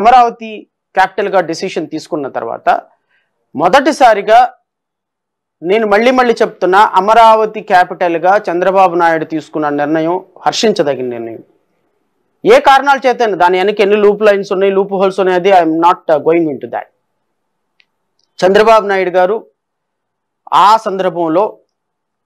అమరావతి క్యాపిటల్గా డిసిషన్ తీసుకున్న తర్వాత మొదటిసారిగా నేను మళ్ళీ మళ్ళీ చెప్తున్నా అమరావతి క్యాపిటల్గా చంద్రబాబు నాయుడు తీసుకున్న నిర్ణయం హర్షించదగిన నిర్ణయం ఏ కారణాల చేతను దాని వెనక ఎన్ని లూప్ లైన్స్ ఉన్నాయి లూప్ హోల్స్ అనేది I'm not going into that Chandrababu Naidu garu ఆ సందర్భంలో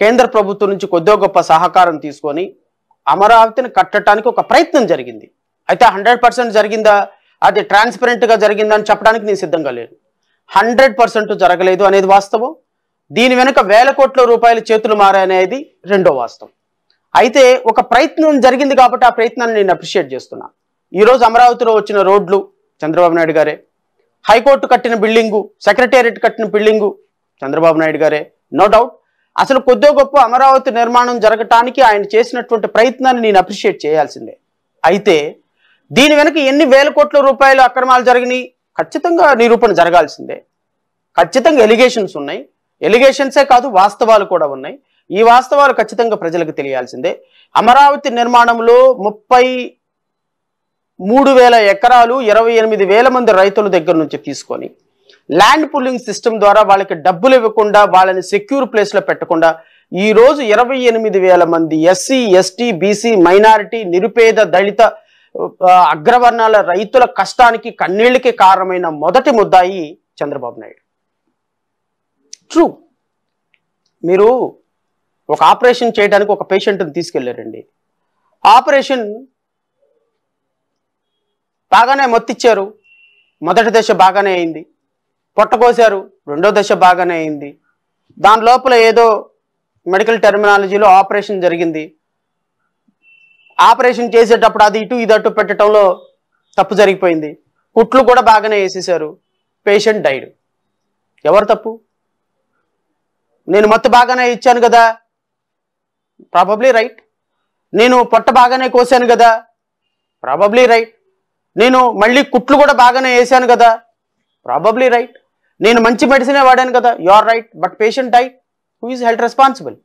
కేంద్ర ప్రభుత్వం నుంచి కొద్దిగా గొప్ప సహకారం తీసుకొని అమరావతిని కట్టడానికి ఒక ప్రయత్నం జరిగింది అయితే హండ్రెడ్ జరిగిందా అది ట్రాన్స్పరెంట్గా జరిగిందని చెప్పడానికి నేను సిద్ధంగా లేను హండ్రెడ్ పర్సెంట్ జరగలేదు అనేది వాస్తవం దీని వెనుక వేల కోట్ల రూపాయల చేతులు మారాయనేది రెండో వాస్తవం అయితే ఒక ప్రయత్నం జరిగింది కాబట్టి ఆ ప్రయత్నాన్ని నేను అప్రిషియేట్ చేస్తున్నా ఈరోజు అమరావతిలో వచ్చిన రోడ్లు చంద్రబాబు నాయుడు గారే హైకోర్టు కట్టిన బిల్డింగు సెక్రటేరియట్ కట్టిన బిల్డింగు చంద్రబాబు నాయుడు గారే నో డౌట్ అసలు కొద్దో గొప్ప అమరావతి నిర్మాణం జరగటానికి ఆయన చేసినటువంటి ప్రయత్నాన్ని నేను అప్రిషియేట్ చేయాల్సిందే అయితే దీని వెనక ఎన్ని వేల కోట్ల రూపాయలు అక్రమాలు జరిగినాయి ఖచ్చితంగా నిరూపణ జరగాల్సిందే ఖచ్చితంగా ఎలిగేషన్స్ ఉన్నాయి ఎలిగేషన్సే కాదు వాస్తవాలు కూడా ఉన్నాయి ఈ వాస్తవాలు ఖచ్చితంగా ప్రజలకు తెలియాల్సిందే అమరావతి నిర్మాణంలో ముప్పై మూడు వేల ఎకరాలు ఇరవై ఎనిమిది వేల మంది రైతుల దగ్గర నుంచి తీసుకొని ల్యాండ్ పుల్లింగ్ సిస్టమ్ ద్వారా వాళ్ళకి డబ్బులు ఇవ్వకుండా వాళ్ళని సెక్యూర్ ప్లేస్లో పెట్టకుండా ఈరోజు ఇరవై ఎనిమిది వేల మంది ఎస్సీ ఎస్టీ బీసీ మైనారిటీ నిరుపేద దళిత అగ్రవర్ణాల రైతుల కష్టానికి కన్నీళ్ళకి కారణమైన మొదటి ముద్దాయి చంద్రబాబు నాయుడు ట్రూ మీరు ఒక ఆపరేషన్ చేయడానికి ఒక పేషెంట్ని తీసుకెళ్ళారండి ఆపరేషన్ బాగానే మొత్తిచ్చారు మొదటి దశ బాగానే అయింది పొట్టకోశారు రెండో దశ బాగానే అయింది దాని లోపల ఏదో మెడికల్ టెర్మినాలజీలో ఆపరేషన్ జరిగింది ఆపరేషన్ చేసేటప్పుడు అది ఇటు ఇది అటు పెట్టడంలో తప్పు జరిగిపోయింది కుట్లు కూడా బాగానే వేసేసారు పేషెంట్ డైడ్ ఎవరు తప్పు నేను మత్తు బాగానే ఇచ్చాను కదా ప్రాబబ్లీ రైట్ నేను పొట్ట బాగానే కోసాను కదా ప్రాబబ్లీ రైట్ నేను మళ్ళీ కుట్లు కూడా బాగానే వేసాను కదా ప్రాబబ్లీ రైట్ నేను మంచి మెడిసినే వాడాను కదా you are right but patient diet who is health responsible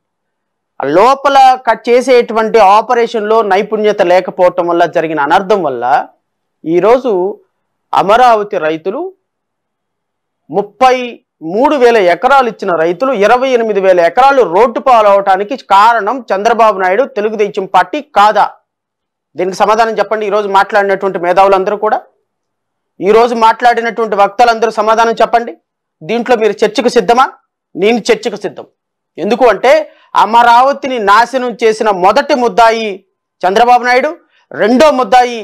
లోపల కట్ చేసేటువంటి ఆపరేషన్లో నైపుణ్యత లేకపోవటం వల్ల జరిగిన అనర్థం వల్ల ఈరోజు అమరావతి రైతులు ముప్పై మూడు వేల ఎకరాలు ఇచ్చిన రైతులు ఇరవై ఎనిమిది వేల ఎకరాలు రోడ్డు పాలవటానికి కారణం చంద్రబాబు నాయుడు తెలుగుదేశం పార్టీ కాదా దీనికి సమాధానం చెప్పండి ఈరోజు మాట్లాడినటువంటి మేధావులందరూ కూడా ఈరోజు మాట్లాడినటువంటి వక్తలందరూ సమాధానం చెప్పండి దీంట్లో మీరు చర్చకు సిద్ధమా నేను చర్చకు సిద్ధం ఎందుకు అంటే అమరావతిని నాశనం చేసిన మొదటి ముద్దాయి చంద్రబాబు నాయుడు రెండో ముద్దాయి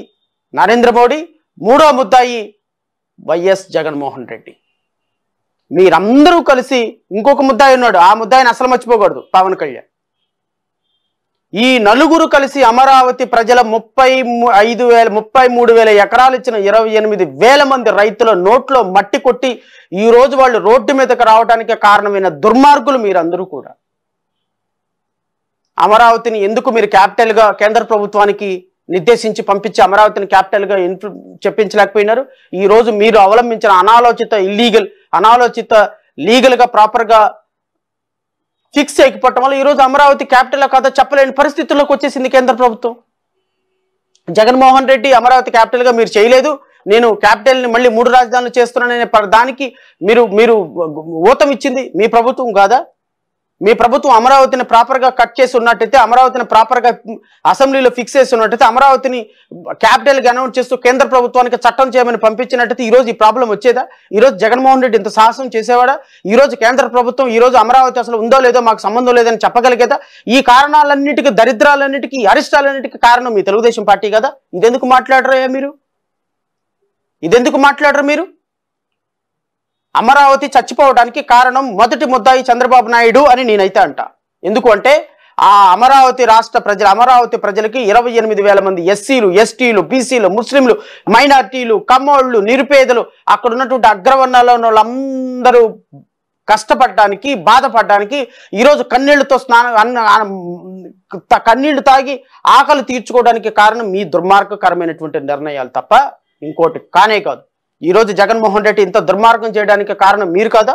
నరేంద్ర మోడీ మూడో ముద్దాయి వైఎస్ జగన్మోహన్ రెడ్డి మీరందరూ కలిసి ఇంకొక ముద్దాయి ఉన్నాడు ఆ ముద్దాయిని అసలు మర్చిపోకూడదు పవన్ కళ్యాణ్ ఈ నలుగురు కలిసి అమరావతి ప్రజల ముప్పై ఐదు వేల ముప్పై మూడు వేల ఎకరాలు ఇచ్చిన ఇరవై ఎనిమిది వేల మంది రైతుల నోట్లో మట్టి కొట్టి ఈరోజు వాళ్ళు రోడ్డు మీదకి రావడానికి కారణమైన దుర్మార్గులు మీరందరూ కూడా అమరావతిని ఎందుకు మీరు క్యాపిటల్గా కేంద్ర ప్రభుత్వానికి నిర్దేశించి పంపించి అమరావతిని క్యాపిటల్గా ఇన్ఫ్లూ చెప్పించలేకపోయినారు ఈరోజు మీరు అవలంబించిన అనాలోచిత ఇల్లీగల్ అనాలోచిత లీగల్గా ప్రాపర్గా ఫిక్స్ చేయకపోవటం వల్ల ఈరోజు అమరావతి క్యాపిటల్ కాదా చెప్పలేని పరిస్థితుల్లోకి వచ్చేసింది కేంద్ర ప్రభుత్వం జగన్మోహన్ రెడ్డి అమరావతి క్యాపిటల్గా మీరు చేయలేదు నేను క్యాపిటల్ని మళ్ళీ మూడు రాజధానులు చేస్తున్నాననే దానికి మీరు మీరు ఊతం ఇచ్చింది మీ ప్రభుత్వం కాదా మీ ప్రభుత్వం అమరావతిని ప్రాపర్గా కట్ చేసి ఉన్నట్టయితే అమరావతిని ప్రాపర్గా అసెంబ్లీలో ఫిక్స్ చేసి ఉన్నట్టయితే అమరావతిని క్యాపిటల్గా అనౌన్స్ చేస్తూ కేంద్ర ప్రభుత్వానికి చట్టం చేయమని పంపించినట్టయితే ఈరోజు ఈ ప్రాబ్లం వచ్చేదా ఈరోజు జగన్మోహన్ రెడ్డి ఇంత సాహసం చేసేవాడా ఈరోజు కేంద్ర ప్రభుత్వం ఈరోజు అమరావతి అసలు ఉందో లేదో మాకు సంబంధం లేదని చెప్పగలిగేదా ఈ కారణాలన్నిటికీ దరిద్రాలన్నిటికీ అరిష్టాలన్నిటికీ కారణం మీ తెలుగుదేశం పార్టీ కదా ఇదెందుకు మాట్లాడరా మీరు ఇదెందుకు మాట్లాడరు మీరు అమరావతి చచ్చిపోవడానికి కారణం మొదటి ముద్దాయి చంద్రబాబు నాయుడు అని నేనైతే అంట ఎందుకు అంటే ఆ అమరావతి రాష్ట్ర ప్రజలు అమరావతి ప్రజలకి ఇరవై ఎనిమిది వేల మంది ఎస్సీలు ఎస్టీలు బీసీలు ముస్లింలు మైనార్టీలు కమ్మోళ్ళు నిరుపేదలు అక్కడ ఉన్నటువంటి అగ్రవర్ణాల్లో ఉన్న వాళ్ళందరూ కష్టపడటానికి బాధపడటానికి ఈరోజు కన్నీళ్లతో స్నానం అన్న కన్నీళ్లు తాగి ఆకలి తీర్చుకోవడానికి కారణం మీ దుర్మార్గకరమైనటువంటి నిర్ణయాలు తప్ప ఇంకోటి కానే కాదు ఈరోజు జగన్మోహన్ రెడ్డి ఇంత దుర్మార్గం చేయడానికి కారణం మీరు కాదా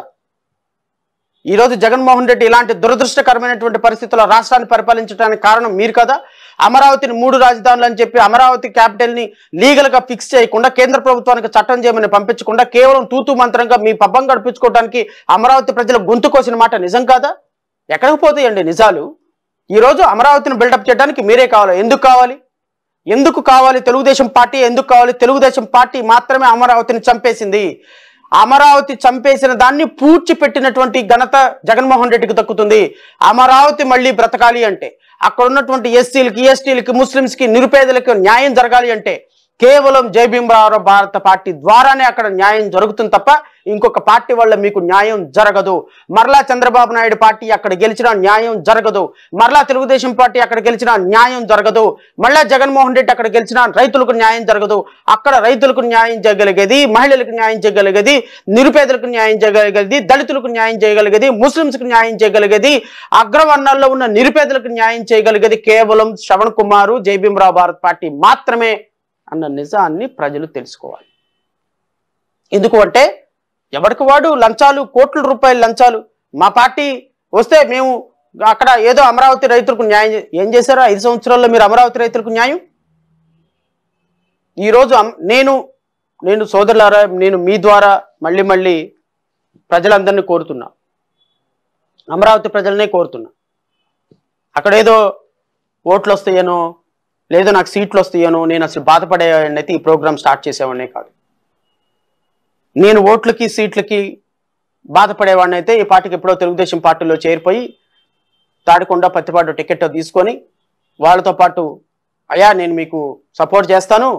ఈరోజు జగన్మోహన్ రెడ్డి ఇలాంటి దురదృష్టకరమైనటువంటి పరిస్థితుల్లో రాష్ట్రాన్ని పరిపాలించడానికి కారణం మీరు కదా అమరావతిని మూడు రాజధానులు అని చెప్పి అమరావతి క్యాపిటల్ని లీగల్గా ఫిక్స్ చేయకుండా కేంద్ర ప్రభుత్వానికి చట్టం చేయమని పంపించకుండా కేవలం తూతూ మంత్రంగా మీ పబ్బం గడిపించుకోవడానికి అమరావతి ప్రజల గొంతు కోసిన మాట నిజం కాదా ఎక్కడికి పోతాయండి నిజాలు ఈరోజు అమరావతిని బిల్డప్ చేయడానికి మీరే కావాలి ఎందుకు కావాలి ఎందుకు కావాలి తెలుగుదేశం పార్టీ ఎందుకు కావాలి తెలుగుదేశం పార్టీ మాత్రమే అమరావతిని చంపేసింది అమరావతి చంపేసిన దాన్ని పూడ్చి పెట్టినటువంటి ఘనత జగన్మోహన్ రెడ్డికి దక్కుతుంది అమరావతి మళ్ళీ బ్రతకాలి అంటే అక్కడ ఉన్నటువంటి ఎస్సీలకి ఎస్టీలకి ముస్లింస్కి నిరుపేదలకు న్యాయం జరగాలి అంటే కేవలం జై భీమరావు భారత పార్టీ ద్వారానే అక్కడ న్యాయం జరుగుతుంది తప్ప ఇంకొక పార్టీ వల్ల మీకు న్యాయం జరగదు మరలా చంద్రబాబు నాయుడు పార్టీ అక్కడ గెలిచిన న్యాయం జరగదు మరలా తెలుగుదేశం పార్టీ అక్కడ గెలిచిన న్యాయం జరగదు మళ్ళా జగన్మోహన్ రెడ్డి అక్కడ గెలిచిన రైతులకు న్యాయం జరగదు అక్కడ రైతులకు న్యాయం చేయగలిగేది మహిళలకు న్యాయం చేయగలిగేది నిరుపేదలకు న్యాయం చేయగలిగేది దళితులకు న్యాయం చేయగలిగేది ముస్లింస్కు న్యాయం చేయగలిగేది అగ్రవర్ణాల్లో ఉన్న నిరుపేదలకు న్యాయం చేయగలిగేది కేవలం శ్రవణ్ కుమారు జై భారత్ పార్టీ మాత్రమే అన్న నిజాన్ని ప్రజలు తెలుసుకోవాలి ఎందుకు అంటే ఎవరికి వాడు లంచాలు కోట్ల రూపాయల లంచాలు మా పార్టీ వస్తే మేము అక్కడ ఏదో అమరావతి రైతులకు న్యాయం ఏం చేశారో ఐదు సంవత్సరాల్లో మీరు అమరావతి రైతులకు న్యాయం ఈరోజు నేను నేను సోదరులారా నేను మీ ద్వారా మళ్ళీ మళ్ళీ ప్రజలందరినీ కోరుతున్నా అమరావతి ప్రజలనే కోరుతున్నా అక్కడేదో ఓట్లు వస్తాయేనో లేదా నాకు సీట్లు వస్తాయను నేను అసలు బాధపడేవాడిని అయితే ఈ ప్రోగ్రామ్ స్టార్ట్ చేసేవాడినే కాదు నేను ఓట్లకి సీట్లకి బాధపడేవాడిని అయితే ఈ పార్టీకి ఎప్పుడో తెలుగుదేశం పార్టీలో చేరిపోయి తాడికొండ పత్తిపాటు టికెట్ తీసుకొని వాళ్ళతో పాటు అయ్యా నేను మీకు సపోర్ట్ చేస్తాను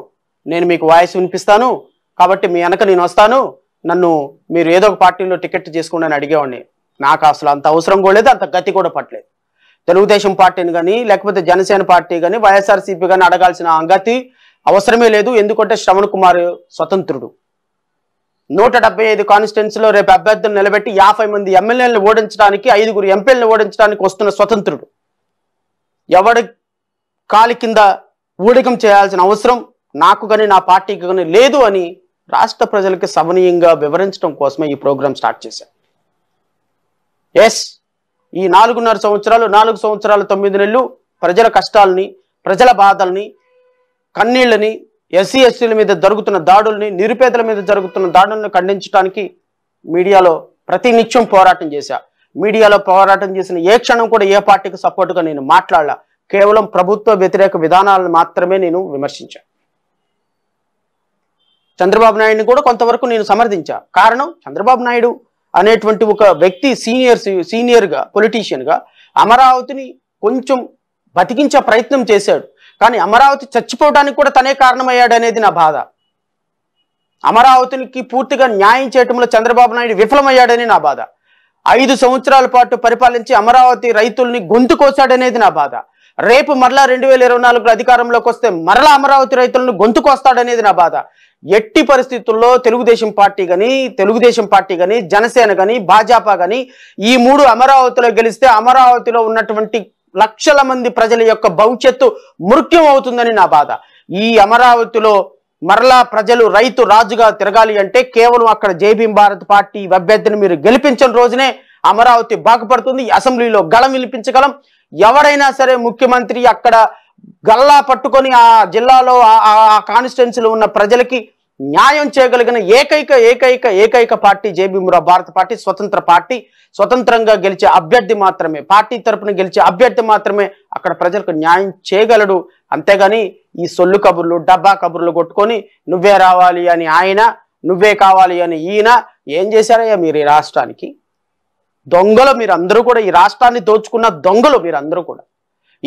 నేను మీకు వాయిస్ వినిపిస్తాను కాబట్టి మీ వెనక నేను వస్తాను నన్ను మీరు ఏదో ఒక పార్టీలో టికెట్ చేసుకోండి అని అడిగేవాడిని నాకు అసలు అంత అవసరం కూడా లేదు అంత గతి కూడా పట్టలేదు తెలుగుదేశం పార్టీని కానీ లేకపోతే జనసేన పార్టీ కానీ వైఎస్ఆర్సీపీ కానీ అడగాల్సిన అంగతి అవసరమే లేదు ఎందుకంటే శ్రవణ్ కుమార్ స్వతంత్రుడు నూట డెబ్బై ఐదు కాన్స్టిట్యున్సీలో రేపు అభ్యర్థులు నిలబెట్టి యాభై మంది ఎమ్మెల్యేలను ఓడించడానికి ఐదుగురు ఎంపీలను ఓడించడానికి వస్తున్న స్వతంత్రుడు ఎవడి కాలి కింద ఊడికం చేయాల్సిన అవసరం నాకు కానీ నా పార్టీకి కానీ లేదు అని రాష్ట్ర ప్రజలకి సవనీయంగా వివరించడం కోసమే ఈ ప్రోగ్రాం స్టార్ట్ చేశాను ఎస్ ఈ నాలుగున్నర సంవత్సరాలు నాలుగు సంవత్సరాలు తొమ్మిది నెలలు ప్రజల కష్టాలని ప్రజల బాధల్ని కన్నీళ్ళని ఎస్సీ ఎస్టీల మీద జరుగుతున్న దాడుల్ని నిరుపేదల మీద జరుగుతున్న దాడులను ఖండించడానికి మీడియాలో ప్రతినిత్యం పోరాటం చేశా మీడియాలో పోరాటం చేసిన ఏ క్షణం కూడా ఏ పార్టీకి సపోర్టుగా నేను మాట్లాడలా కేవలం ప్రభుత్వ వ్యతిరేక విధానాలను మాత్రమే నేను విమర్శించా చంద్రబాబు నాయుడిని కూడా కొంతవరకు నేను సమర్థించా కారణం చంద్రబాబు నాయుడు అనేటువంటి ఒక వ్యక్తి సీనియర్ సీనియర్గా పొలిటీషియన్గా అమరావతిని కొంచెం బతికించే ప్రయత్నం చేశాడు కానీ అమరావతి చచ్చిపోవడానికి కూడా తనే కారణమయ్యాడు అనేది నా బాధ అమరావతికి పూర్తిగా న్యాయం చేయటంలో చంద్రబాబు నాయుడు విఫలమయ్యాడని నా బాధ ఐదు సంవత్సరాల పాటు పరిపాలించి అమరావతి రైతుల్ని గొంతు కోశాడనేది నా బాధ రేపు మరలా రెండు వేల ఇరవై నాలుగులో అధికారంలోకి వస్తే మరలా అమరావతి రైతులను గొంతుకొస్తాడనేది నా బాధ ఎట్టి పరిస్థితుల్లో తెలుగుదేశం పార్టీ కానీ తెలుగుదేశం పార్టీ కానీ జనసేన కానీ భాజపా కానీ ఈ మూడు అమరావతిలో గెలిస్తే అమరావతిలో ఉన్నటువంటి లక్షల మంది ప్రజల యొక్క భవిష్యత్తు మృత్యం అవుతుందని నా బాధ ఈ అమరావతిలో మరలా ప్రజలు రైతు రాజుగా తిరగాలి అంటే కేవలం అక్కడ జైభీం భారత్ పార్టీ అభ్యర్థిని మీరు గెలిపించిన రోజునే అమరావతి బాగుపడుతుంది అసెంబ్లీలో గళం వినిపించగలం ఎవరైనా సరే ముఖ్యమంత్రి అక్కడ గల్లా పట్టుకొని ఆ జిల్లాలో ఆ కాన్స్టిట్యున్సీలో ఉన్న ప్రజలకి న్యాయం చేయగలిగిన ఏకైక ఏకైక ఏకైక పార్టీ మురా భారత పార్టీ స్వతంత్ర పార్టీ స్వతంత్రంగా గెలిచే అభ్యర్థి మాత్రమే పార్టీ తరపున గెలిచే అభ్యర్థి మాత్రమే అక్కడ ప్రజలకు న్యాయం చేయగలడు అంతేగాని ఈ సొల్లు కబుర్లు డబ్బా కబుర్లు కొట్టుకొని నువ్వే రావాలి అని ఆయన నువ్వే కావాలి అని ఈయన ఏం చేశారయ్యా మీరు ఈ రాష్ట్రానికి దొంగలు మీరందరూ కూడా ఈ రాష్ట్రాన్ని దోచుకున్న దొంగలు మీరందరూ కూడా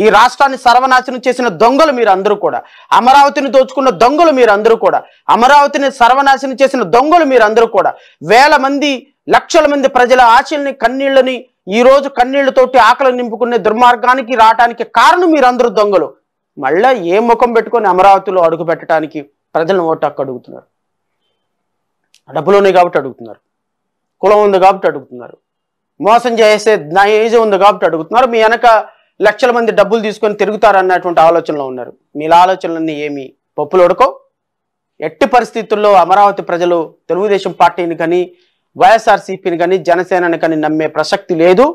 ఈ రాష్ట్రాన్ని సర్వనాశనం చేసిన దొంగలు మీరందరూ కూడా అమరావతిని దోచుకున్న దొంగలు మీరందరూ కూడా అమరావతిని సర్వనాశనం చేసిన దొంగలు మీరందరూ కూడా వేల మంది లక్షల మంది ప్రజల ఆశల్ని కన్నీళ్లని ఈ రోజు కన్నీళ్లతోటి ఆకలి నింపుకునే దుర్మార్గానికి రావటానికి కారణం మీరందరూ దొంగలు మళ్ళా ఏ ముఖం పెట్టుకొని అమరావతిలో అడుగు పెట్టడానికి ప్రజలను ఓటు అక్క అడుగుతున్నారు డబ్బులోనే కాబట్టి అడుగుతున్నారు కులం ఉంది కాబట్టి అడుగుతున్నారు మోసం చేసే ఏజ్ ఉంది కాబట్టి అడుగుతున్నారు మీ వెనక లక్షల మంది డబ్బులు తీసుకొని తిరుగుతారన్నటువంటి ఆలోచనలో ఉన్నారు మీ ఆలోచనలన్నీ ఏమి పప్పులు ఉడకో ఎట్టి పరిస్థితుల్లో అమరావతి ప్రజలు తెలుగుదేశం పార్టీని కానీ వైఎస్ఆర్సీపీని కానీ జనసేనని కానీ నమ్మే ప్రసక్తి లేదు